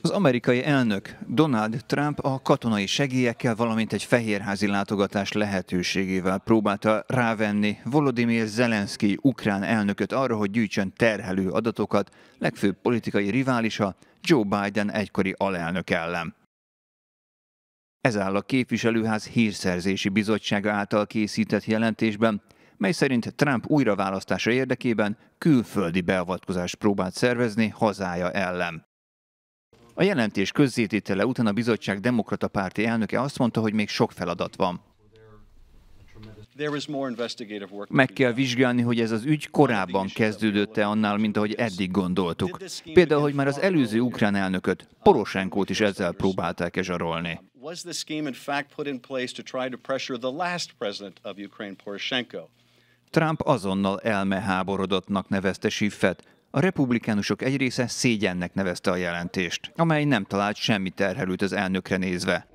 Az amerikai elnök Donald Trump a katonai segélyekkel, valamint egy fehérházi látogatás lehetőségével próbálta rávenni Volodymyr Zelenszky ukrán elnököt arra, hogy gyűjtsön terhelő adatokat legfőbb politikai riválisa Joe Biden egykori alelnök ellen. Ez áll a képviselőház hírszerzési bizottsága által készített jelentésben, mely szerint Trump újraválasztása érdekében külföldi beavatkozást próbált szervezni hazája ellen. A jelentés közzététele után a bizottság demokrata párti elnöke azt mondta, hogy még sok feladat van. Meg kell vizsgálni, hogy ez az ügy korábban kezdődött-e annál, mint ahogy eddig gondoltuk. Például, hogy már az előző ukrán elnököt, Poroshenkót is ezzel próbálták ezsarolni. Trump azonnal elmeháborodottnak nevezte Schiffet, a republikánusok egy része szégyennek nevezte a jelentést, amely nem talált semmi terhelőt az elnökre nézve.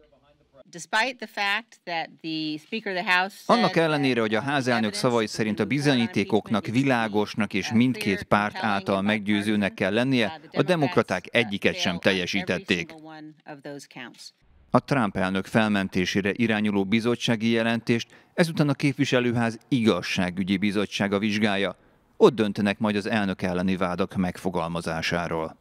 Annak ellenére, hogy a házelnök szavai szerint a bizonyítékoknak világosnak és mindkét párt által meggyőzőnek kell lennie, a demokraták egyiket sem teljesítették. A Trump elnök felmentésére irányuló bizottsági jelentést ezután a képviselőház igazságügyi bizottsága vizsgálja, ott döntenek majd az elnök elleni vádak megfogalmazásáról.